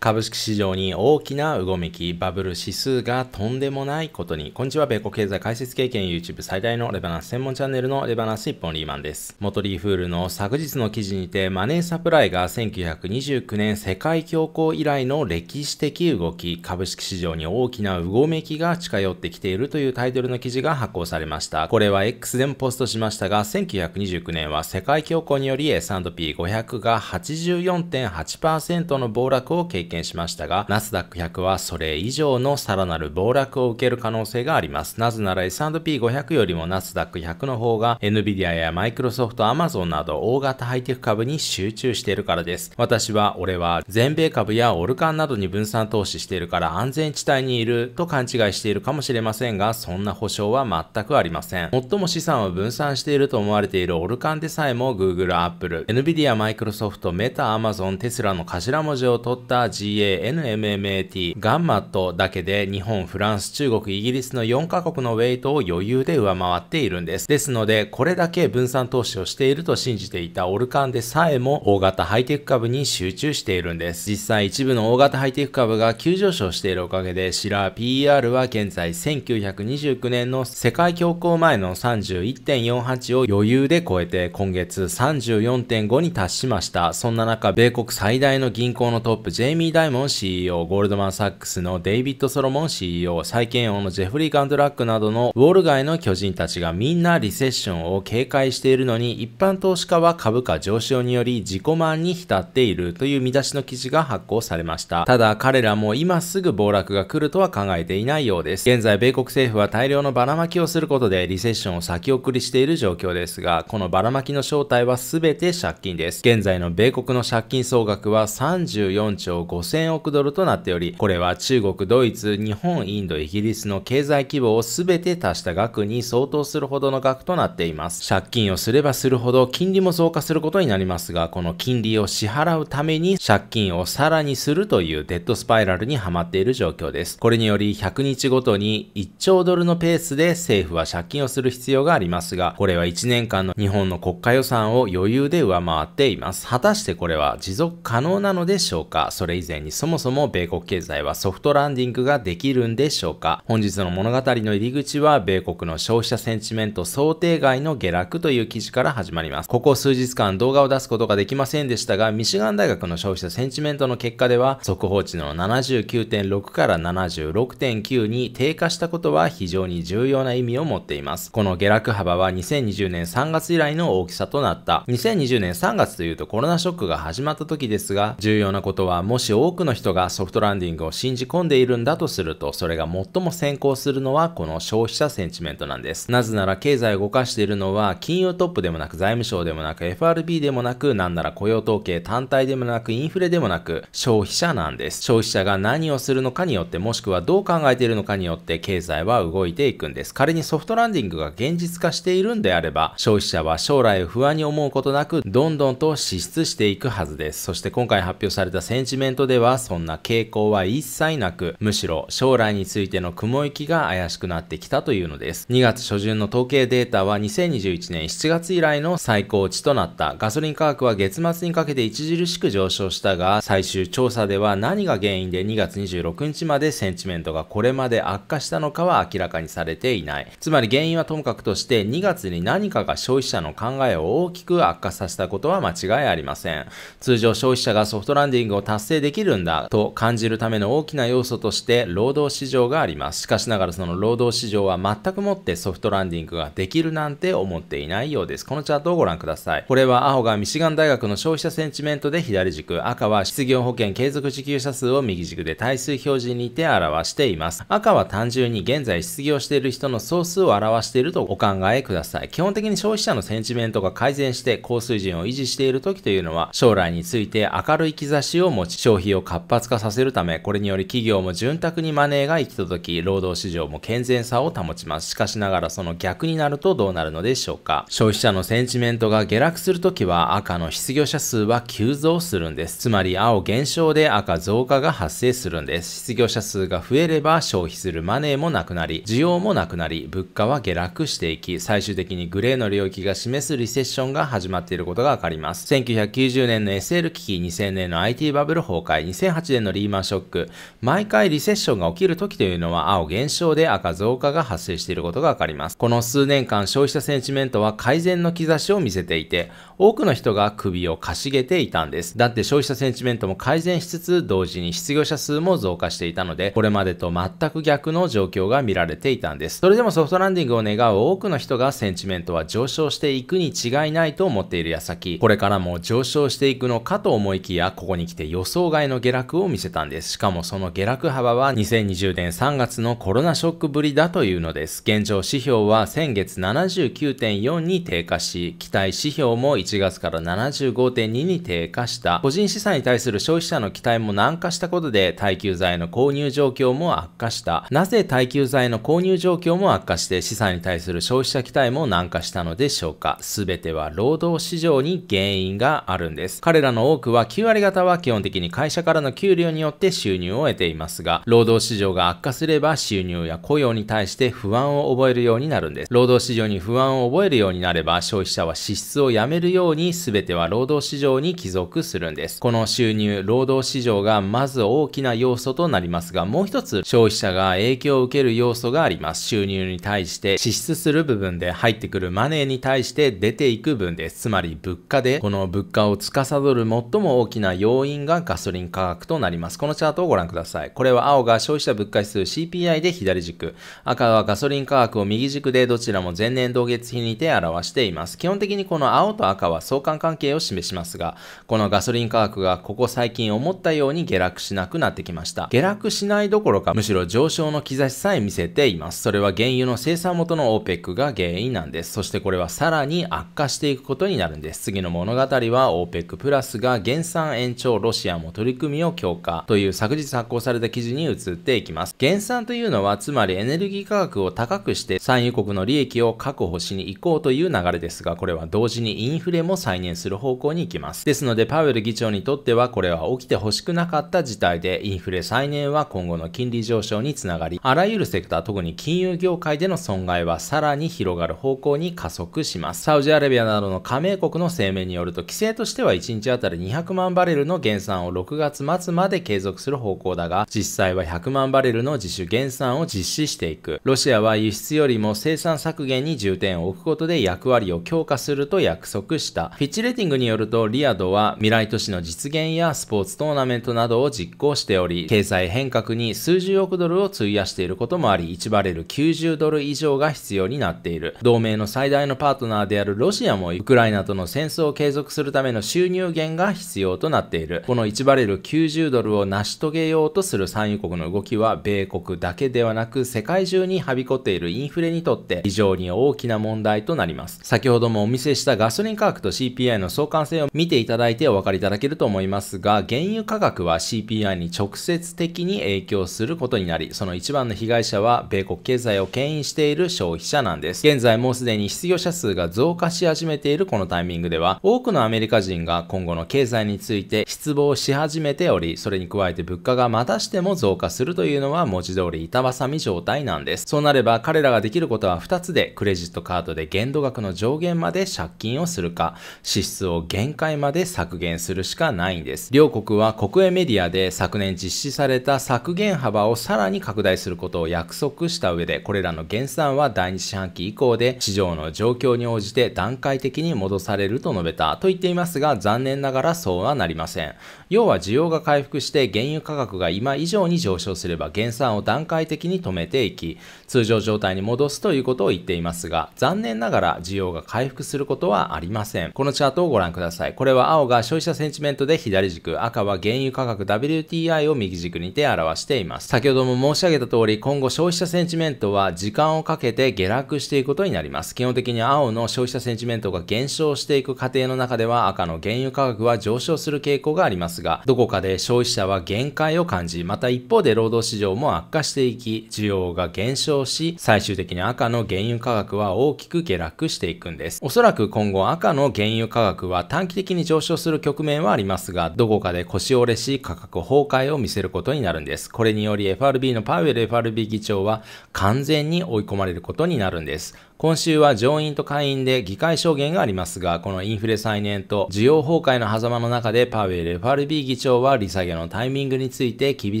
株式市場に大きなうごめき、バブル指数がとんでもないことに。こんにちは、米国経済解説経験 YouTube 最大のレバナンス専門チャンネルのレバナンス一本リーマンです。モトリーフールの昨日の記事にて、マネーサプライが1929年世界恐慌以来の歴史的動き、株式市場に大きなうごめきが近寄ってきているというタイトルの記事が発行されました。これは X でもポストしましたが、1929年は世界恐慌により S&P500 が84.8%の暴落を経験験しましたが、ナスダック100はそれ以上のさらなる暴落を受ける可能性があります。なぜなら S&P500 よりもナスダック100の方が NVIDIA や Microsoft、Amazon など大型ハイテク株に集中しているからです。私は、俺は全米株やオルカンなどに分散投資しているから安全地帯にいると勘違いしているかもしれませんが、そんな保証は全くありません。最も資産を分散していると思われているオルカンでさえも Google、Apple、NVIDIA、Microsoft、Meta、Amazon、Tesla の頭文字を取った GANMMAT ガンマットだけで日本、フランス、中国、イギリスの4カ国のウェイトを余裕で上回っているんです。ですので、これだけ分散投資をしていると信じていたオルカンでさえも大型ハイテク株に集中しているんです。実際一部の大型ハイテク株が急上昇しているおかげで、シラー PER は現在1929年の世界恐慌前の31.48を余裕で超えて今月34.5に達しました。そんな中、米国最大の銀行のトップ、ジェイミーミー・ダイモン CEO、ゴールドマン・サックスのデイビッド・ソロモン CEO、債権王のジェフリー・ガンドラックなどのウォール街の巨人たちがみんなリセッションを警戒しているのに、一般投資家は株価上昇により自己満に浸っているという見出しの記事が発行されました。ただ彼らも今すぐ暴落が来るとは考えていないようです。現在、米国政府は大量のばらまきをすることでリセッションを先送りしている状況ですが、このばらまきの正体は全て借金です。現在の米国の借金総額は34兆5 5000億ドルとなっており、これは中国、ドイツ、日本、インド、イギリスの経済規模を全て足した額に相当するほどの額となっています。借金をすればするほど金利も増加することになりますが、この金利を支払うために借金をさらにするというデッドスパイラルにはまっている状況です。これにより100日ごとに1兆ドルのペースで政府は借金をする必要がありますが、これは1年間の日本の国家予算を余裕で上回っています。果たしてこれは持続可能なのでしょうかそれ以前にそもそも米国経済はソフトランディングができるんでしょうか本日の物語の入り口は米国の消費者センチメント想定外の下落という記事から始まります。ここ数日間動画を出すことができませんでしたが、ミシガン大学の消費者センチメントの結果では、速報値の79.6から76.9に低下したことは非常に重要な意味を持っています。この下落幅は2020年3月以来の大きさとなった。2020年3月というとコロナショックが始まった時ですが、重要なことはもし多くの人がソフトランディングを信じ込んでいるんだとすると、それが最も先行するのはこの消費者センチメントなんです。なぜなら経済を動かしているのは金融トップでもなく財務省でもなく FRB でもなく、なんなら雇用統計単体でもなくインフレでもなく消費者なんです。消費者が何をするのかによってもしくはどう考えているのかによって経済は動いていくんです。仮にソフトランディングが現実化しているんであれば、消費者は将来を不安に思うことなく、どんどんと支出していくはずです。そして今回発表されたセンチメントではそんな傾向は一切なく、むしろ将来についての雲行きが怪しくなってきたというのです。2月初旬の統計データは2021年7月以来の最高値となった。ガソリン価格は月末にかけて著しく上昇したが、最終調査では何が原因で2月26日までセンチメントがこれまで悪化したのかは明らかにされていない。つまり原因はともかくとして2月に何かが消費者の考えを大きく悪化させたことは間違いありません。通常消費者がソフトランディングを達成でできるんだと感じるための大きな要素として労働市場があります。しかしながらその労働市場は全くもってソフトランディングができるなんて思っていないようです。このチャートをご覧ください。これは青がミシガン大学の消費者センチメントで左軸、赤は失業保険継続受給者数を右軸で対数表示にて表しています。赤は単純に現在失業している人の総数を表しているとお考えください。基本的に消費者のセンチメントが改善して高水準を維持している時というのは将来について明るい兆しを持ち消消費を活発化させるため、これにより企業も潤沢にマネーが行き届き、労働市場も健全さを保ちます。しかしながらその逆になるとどうなるのでしょうか。消費者のセンチメントが下落するときは赤の失業者数は急増するんです。つまり青減少で赤増加が発生するんです。失業者数が増えれば消費するマネーもなくなり、需要もなくなり、物価は下落していき、最終的にグレーの領域が示すリセッションが始まっていることがわかります。1990年の SL 危機、2000年の IT バブル崩壊、回、2008年のリーマンショック、毎回リセッションが起きる時というのは青減少で赤増加が発生していることがわかります。この数年間消費者センチメントは改善の兆しを見せていて、多くの人が首をかしげていたんです。だって消費者センチメントも改善しつつ、同時に失業者数も増加していたので、これまでと全く逆の状況が見られていたんです。それでもソフトランディングを願う多くの人がセンチメントは上昇していくに違いないと思っている矢先、これからも上昇していくのかと思いきや、ここに来て予想が外の下落を見せたんです。しかもその下落幅は2020年3月のコロナショックぶりだというのです。現状指標は先月79.4に低下し、期待指標も1月から75.2に低下した。個人資産に対する消費者の期待も軟化したことで、耐久財の購入状況も悪化した。なぜ耐久財の購入状況も悪化して資産に対する消費者期待も軟化したのでしょうか。すべては労働市場に原因があるんです。彼らの多くは9割方は基本的に買い会社からの給料によって収入を得ていますが、労働市場が悪化すれば収入や雇用に対して不安を覚えるようになるんです。労働市場に不安を覚えるようになれば、消費者は支出をやめるように全ては労働市場に帰属するんです。この収入、労働市場がまず大きな要素となりますが、もう一つ消費者が影響を受ける要素があります。収入に対して支出する部分で入ってくるマネーに対して出ていく分です。つまり物価で、この物価を司る最も大きな要因がガソリンリン価格となります。このチャートをご覧ください。これは青が消費者物価指数 CPI で左軸、赤はガソリン価格を右軸でどちらも前年同月比にて表しています。基本的にこの青と赤は相関関係を示しますが、このガソリン価格がここ最近思ったように下落しなくなってきました。下落しないどころか、むしろ上昇の兆しさえ見せています。それは原油の生産元の OPEC が原因なんです。そしてこれはさらに悪化していくことになるんです。次の物語は OPEC プラスが減産延長ロシアも取り取り組みを強化という昨日発行された記事に移っていきます。減産というのは、つまりエネルギー価格を高くして産油国の利益を確保しに行こうという流れですが、これは同時にインフレも再燃する方向に行きます。ですので、パウエル議長にとっては、これは起きて欲しくなかった事態で、インフレ再燃は今後の金利上昇につながり、あらゆるセクター、特に金融業界での損害はさらに広がる方向に加速します。サウジアラビアなどの加盟国の声明によると、規制としては1日あたり200万バレルの減産を6月末まで継続する方向だが、実際は100万バレルの自主減産を実施していく。ロシアは輸出よりも生産削減に重点を置くことで役割を強化すると約束した。フィッチレーティングによると、リアドは未来都市の実現やスポーツトーナメントなどを実行しており、経済変革に数十億ドルを費やしていることもあり、1バレル90ドル以上が必要になっている。同盟の最大のパートナーであるロシアも、ウクライナとの戦争を継続するための収入源が必要となっている。この1バレル90ドルを成し遂げようとする産油国の動きは米国だけではなく世界中にはびこっているインフレにとって非常に大きな問題となります。先ほどもお見せしたガソリン価格と CPI の相関性を見ていただいてお分かりいただけると思いますが、原油価格は CPI に直接的に影響することになり、その一番の被害者は米国経済を牽引している消費者なんです。現在もうすでに失業者数が増加し始めているこのタイミングでは、多くのアメリカ人が今後の経済について失望し始め始めており、それに加えて物価がまたしても増加するというのは文字通り板挟み状態なんです。そうなれば彼らができることは2つで、クレジットカードで限度額の上限まで借金をするか、支出を限界まで削減するしかないんです。両国は国営メディアで昨年実施された削減幅をさらに拡大することを約束した上で、これらの減産は第2四半期以降で市場の状況に応じて段階的に戻されると述べたと言っていますが、残念ながらそうはなりません。要は需要が回復して原油価格が今以上に上昇すれば減産を段階的に止めていき、通常状態に戻すということを言っていますが、残念ながら需要が回復することはありません。このチャートをご覧ください。これは青が消費者センチメントで左軸、赤は原油価格 WTI を右軸にて表しています。先ほども申し上げた通り、今後消費者センチメントは時間をかけて下落していくことになります。基本的に青の消費者センチメントが減少していく過程の中では赤の原油価格は上昇する傾向がありますが、どこかで消費者は限界を感じ、また一方で労働市場も悪化していき、需要が減少し、最終的に赤の原油価格は大きく下落していくんです。おそらく今後赤の原油価格は短期的に上昇する局面はありますが、どこかで腰折れし価格崩壊を見せることになるんです。これにより FRB のパウエル FRB 議長は完全に追い込まれることになるんです。今週は上院と下院で議会証言がありますが、このインフレ再燃と需要崩壊の狭間の中でパウエル FRB 議長は利下げのタイミングについて厳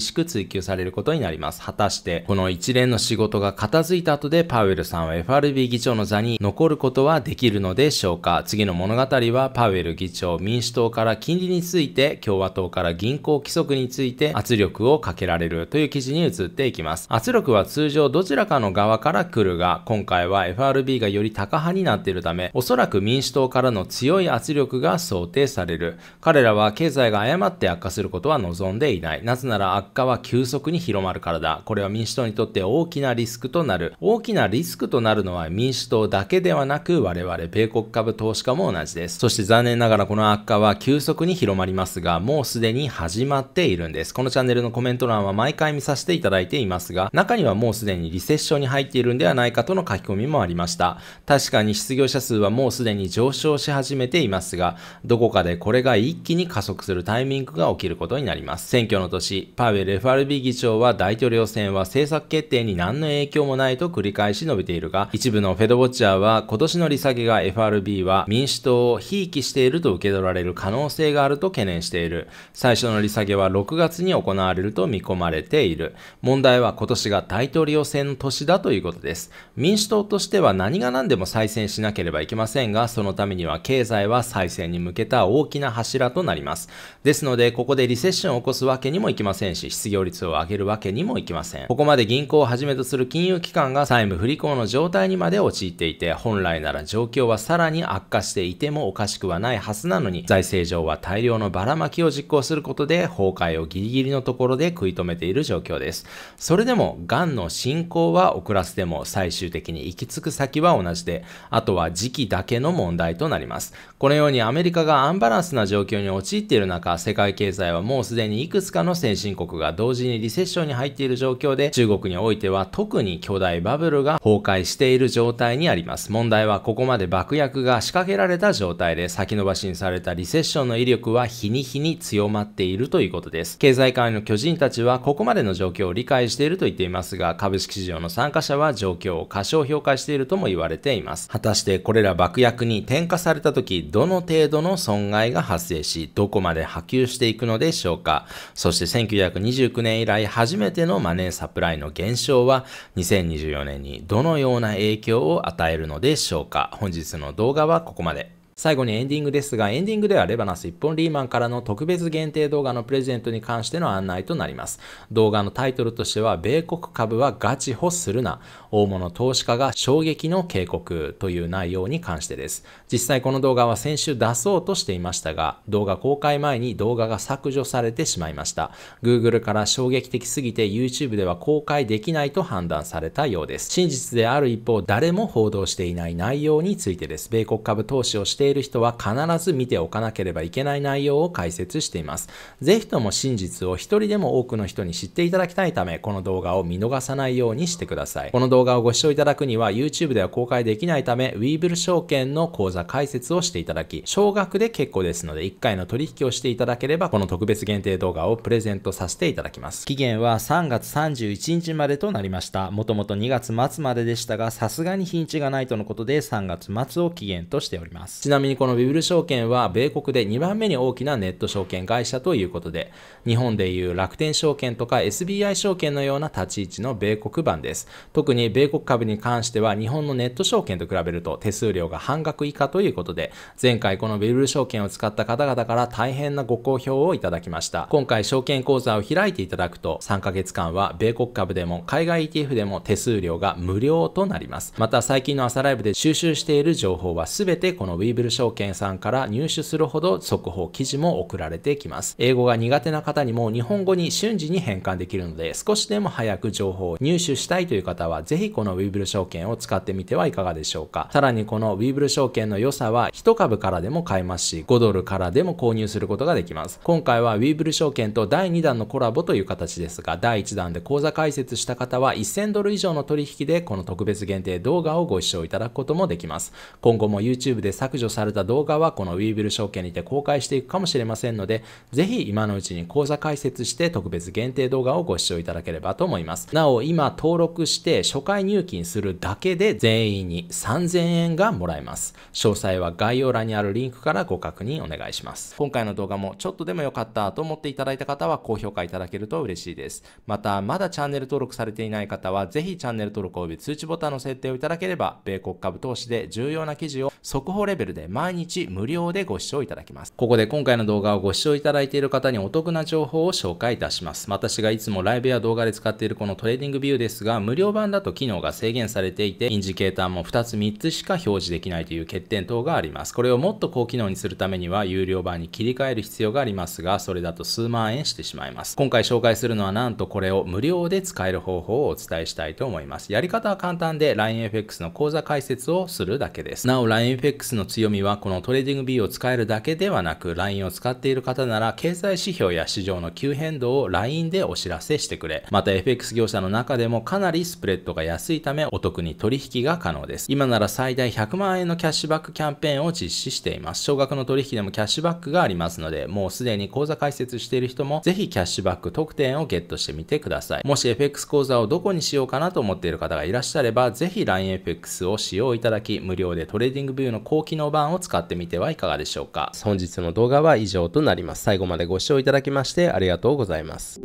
しく追及されることになります。果たして、この一連の仕事が片付いた後でパウエルさんは FRB 議長の座に残ることはできるのでしょうか次の物語はパウエル議長民主党から金利について、共和党から銀行規則について圧力をかけられるという記事に移っていきます。圧力は通常どちらかの側から来るが、今回は FRB FRB がより高派になっているため、おそらく民主党からの強い圧力が想定される。彼らは経済が誤って悪化することは望んでいない。なぜなら悪化は急速に広まるからだ。これは民主党にとって大きなリスクとなる。大きなリスクとなるのは民主党だけではなく、我々米国株投資家も同じです。そして残念ながらこの悪化は急速に広まりますが、もうすでに始まっているんです。このチャンネルのコメント欄は毎回見させていただいていますが、中にはもうすでにリセッションに入っているんではないかとの書き込みもあります。ました。確かに失業者数はもうすでに上昇し始めていますが、どこかでこれが一気に加速するタイミングが起きることになります。選挙の年、パウエル FRB 議長は大統領選は政策決定に何の影響もないと繰り返し述べているが、一部のフェドウォッチャーは今年の利下げが FRB は民主党をひいきしていると受け取られる可能性があると懸念している。最初の利下げは6月に行われると見込まれている。問題は今年が大統領選の年だということです。民主党としてはは何が何でも再選しなければいけませんが、そのためには経済は再選に向けた大きな柱となります。ですので、ここでリセッションを起こすわけにもいきませんし、失業率を上げるわけにもいきません。ここまで銀行をはじめとする金融機関が債務不履行の状態にまで陥っていて、本来なら状況はさらに悪化していてもおかしくはないはずなのに、財政上は大量のばらまきを実行することで、崩壊をギリギリのところで食い止めている状況です。それでも、癌の進行は遅らせても最終的に行き着く先は同じで、あとは時期だけの問題となります。このようにアメリカがアンバランスな状況に陥っている中、世界経済はもうすでにいくつかの先進国が同時にリセッションに入っている状況で、中国においては特に巨大バブルが崩壊している状態にあります。問題はここまで爆薬が仕掛けられた状態で先延ばしにされたリセッションの威力は日に日に強まっているということです。経済界の巨人たちはここまでの状況を理解していると言っていますが、株式市場の参加者は状況を過小評価しているとも言われています。果たしてこれら爆薬に添加された時、どの程度の損害が発生し、どこまで波及していくのでしょうか。そして1929年以来初めてのマネーサプライの減少は、2024年にどのような影響を与えるのでしょうか。本日の動画はここまで。最後にエンディングですが、エンディングではレバナス一本リーマンからの特別限定動画のプレゼントに関しての案内となります。動画のタイトルとしては、米国株はガチ保するな、大物投資家が衝撃の警告という内容に関してです。実際この動画は先週出そうとしていましたが、動画公開前に動画が削除されてしまいました。Google から衝撃的すぎて YouTube では公開できないと判断されたようです。真実である一方、誰も報道していない内容についてです。米国株投資をしてしている人は必ず見ておかなければいけない内容を解説しています。ぜひとも真実を一人でも多くの人に知っていただきたいため、この動画を見逃さないようにしてください。この動画をご視聴いただくには YouTube では公開できないため、ウィーブル証券の講座解説をしていただき、少額で結構ですので、1回の取引をしていただければ、この特別限定動画をプレゼントさせていただきます。期限は3月31日までとなりました。もともと2月末まででしたが、さすがに日にちがないとのことで、3月末を期限としております。なみにこのビブル証券は米国で2番目に大きなネット証券会社ということで、日本でいう楽天証券とか SBI 証券のような立ち位置の米国版です。特に米国株に関しては日本のネット証券と比べると手数料が半額以下ということで、前回このビブル証券を使った方々から大変なご好評をいただきました。今回証券口座を開いていただくと3ヶ月間は米国株でも海外 ETF でも手数料が無料となります。また最近の朝ライブで収集している情報は全てこの w e b ル証券さんから入手するほど速報記事も送られてきます。英語が苦手な方にも日本語に瞬時に変換できるので、少しでも早く情報を入手したいという方は、ぜひこのウィーブル証券を使ってみてはいかがでしょうか。さらにこのウィーブル証券の良さは、1株からでも買えますし、5ドルからでも購入することができます。今回はウィーブル証券と第2弾のコラボという形ですが、第1弾で口座開設した方は1000ドル以上の取引でこの特別限定動画をご視聴いただくこともできます。今後も YouTube で削除された動画はこのウィーブル証券にて公開していくかもしれませんので、ぜひ今のうちに講座開設して特別限定動画をご視聴いただければと思います。なお、今登録して初回入金するだけで全員に3000円がもらえます。詳細は概要欄にあるリンクからご確認お願いします。今回の動画もちょっとでも良かったと思っていただいた方は高評価いただけると嬉しいです。また、まだチャンネル登録されていない方は、ぜひチャンネル登録及び通知ボタンの設定をいただければ、米国株投資で重要な記事を速報レベルで毎日無料でご視聴いただきます。ここで今回の動画をご視聴いただいている方にお得な情報を紹介いたします。私がいつもライブや動画で使っているこのトレーディングビューですが、無料版だと機能が制限されていて、インジケーターも2つ3つしか表示できないという欠点等があります。これをもっと高機能にするためには、有料版に切り替える必要がありますが、それだと数万円してしまいます。今回紹介するのはなんとこれを無料で使える方法をお伝えしたいと思います。やり方は簡単で LINEFX の講座解説をするだけです。なお LINEFX の強みみはこのトレーディングビューを使えるだけではなく LINE を使っている方なら経済指標や市場の急変動を LINE でお知らせしてくれまた FX 業者の中でもかなりスプレッドが安いためお得に取引が可能です今なら最大100万円のキャッシュバックキャンペーンを実施しています少額の取引でもキャッシュバックがありますのでもうすでに口座開設している人もぜひキャッシュバック特典をゲットしてみてくださいもし FX 口座をどこにしようかなと思っている方がいらっしゃればぜひ LINEFX を使用いただき無料でトレーディングビューの高機能版版を使ってみてはいかがでしょうか。本日の動画は以上となります。最後までご視聴いただきましてありがとうございます。